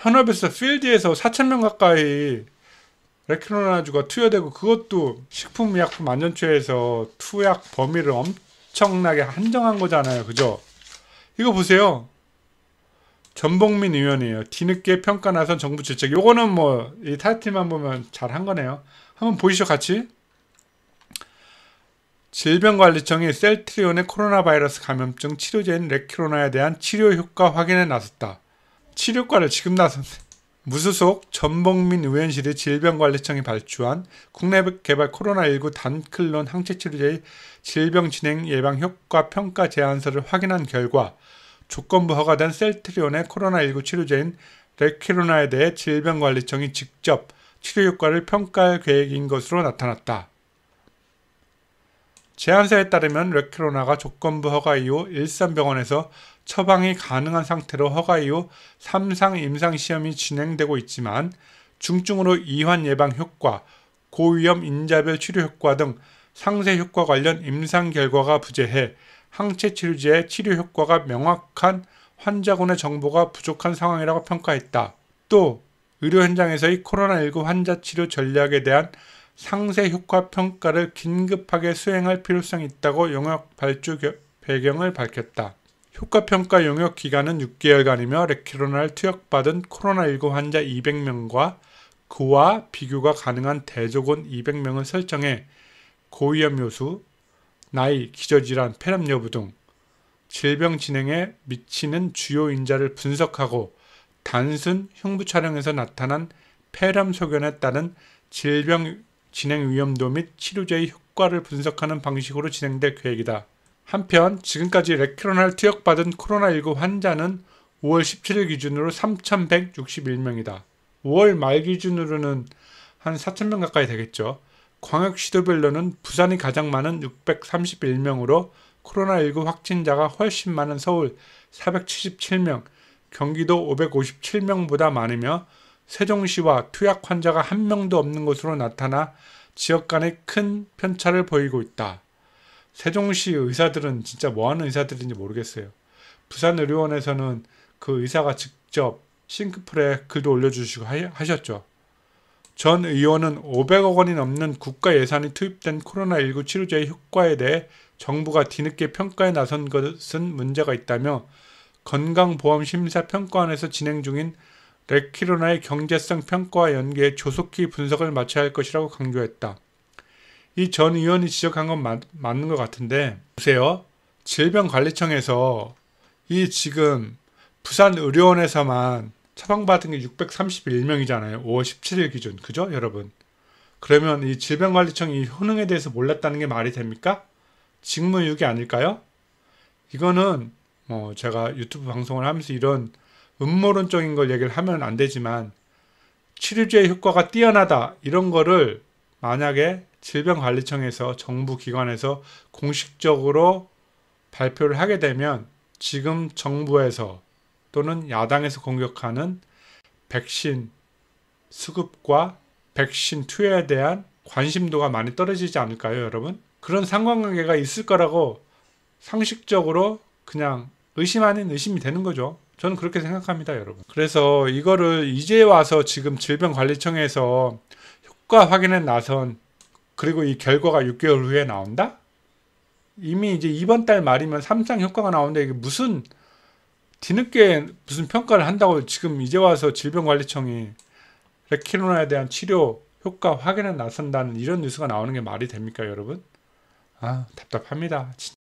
현업에서 필드에서 4천 명 가까이 레키노나주가 투여되고 그것도 식품의약품 안전처에서 투약 범위를 엄청나게 한정한 거잖아요. 그죠? 이거 보세요. 전복민 의원이에요. 뒤늦게 평가 나선 정부 질책 요거는 뭐 이 타이틀만 보면 잘한 거네요. 한번 보이시죠 같이. 질병관리청이 셀트리온의 코로나 바이러스 감염증 치료제인 레키로나에 대한 치료 효과 확인에 나섰다. 치료과를 지금 나선 무소속 전봉민 의원실의 질병관리청이 발주한 국내 개발 코로나19 단클론 항체 치료제의 질병 진행 예방 효과 평가 제안서를 확인한 결과 조건부 허가된 셀트리온의 코로나19 치료제인 레키로나에 대해 질병관리청이 직접 치료 효과를 평가할 계획인 것으로 나타났다. 제안서에 따르면 레케로나가 조건부 허가 이후 일산병원에서 처방이 가능한 상태로 허가 이후 3상 임상시험이 진행되고 있지만 중증으로 이환 예방 효과, 고위험 인자별 치료 효과 등 상세 효과 관련 임상 결과가 부재해 항체 치료제의 치료 효과가 명확한 환자군의 정보가 부족한 상황이라고 평가했다. 또 의료 현장에서의 코로나19 환자 치료 전략에 대한 상세 효과 평가를 긴급하게 수행할 필요성이 있다고 용역 발주 배경을 밝혔다. 효과 평가 용역 기간은 6개월간이며 레키로날 투약받은 코로나19 환자 200명과 그와 비교가 가능한 대조군 200명을 설정해 고위험 요수, 나이, 기저질환, 폐렴 여부 등 질병 진행에 미치는 주요 인자를 분석하고 단순 흉부 촬영에서 나타난 폐렴 소견에 따른 질병 진행 위험도 및 치료제의 효과를 분석하는 방식으로 진행될 계획이다. 한편 지금까지 레크로날 투약받은 코로나19 환자는 5월 17일 기준으로 3,161명이다. 5월 말 기준으로는 한 4,000명 가까이 되겠죠. 광역시도별로는 부산이 가장 많은 631명으로 코로나19 확진자가 훨씬 많은 서울 477명, 경기도 557명보다 많으며 세종시와 투약 환자가 한 명도 없는 것으로 나타나 지역 간의 큰 편차를 보이고 있다. 세종시 의사들은 진짜 뭐하는 의사들인지 모르겠어요. 부산의료원에서는 그 의사가 직접 싱크풀에 글도 올려주시고 하셨죠. 전 의원은 500억 원이 넘는 국가 예산이 투입된 코로나19 치료제의 효과에 대해 정부가 뒤늦게 평가에 나선 것은 문제가 있다며 건강보험심사평가원에서 진행 중인 레키로나의 경제성 평가와 연계해 조속히 분석을 마쳐야 할 것이라고 강조했다. 이 전 의원이 지적한 건 맞, 맞는 것 같은데 보세요. 질병관리청에서 이 지금 부산 의료원에서만 처방받은 게 631명이잖아요. 5월 17일 기준. 그죠, 여러분? 그러면 이 질병관리청이 효능에 대해서 몰랐다는 게 말이 됩니까? 직무유기 아닐까요? 이거는 뭐 제가 유튜브 방송을 하면서 이런 음모론적인 걸 얘기를 하면 안 되지만 치료제의 효과가 뛰어나다 이런 거를 만약에 질병관리청에서 정부 기관에서 공식적으로 발표를 하게 되면 지금 정부에서 또는 야당에서 공격하는 백신 수급과 백신 투여에 대한 관심도가 많이 떨어지지 않을까요, 여러분? 그런 상관관계가 있을 거라고 상식적으로 그냥 의심 아닌 의심이 되는 거죠. 저는 그렇게 생각합니다, 여러분. 그래서 이거를 이제 와서 지금 질병관리청에서 효과 확인에 나선 그리고 이 결과가 6개월 후에 나온다? 이미 이제 이번 달 말이면 삼상 효과가 나오는데 이게 무슨 뒤늦게 무슨 평가를 한다고 지금 이제 와서 질병관리청이 레키로나에 대한 치료 효과 확인에 나선다는 이런 뉴스가 나오는 게 말이 됩니까, 여러분? 아, 답답합니다. 진짜.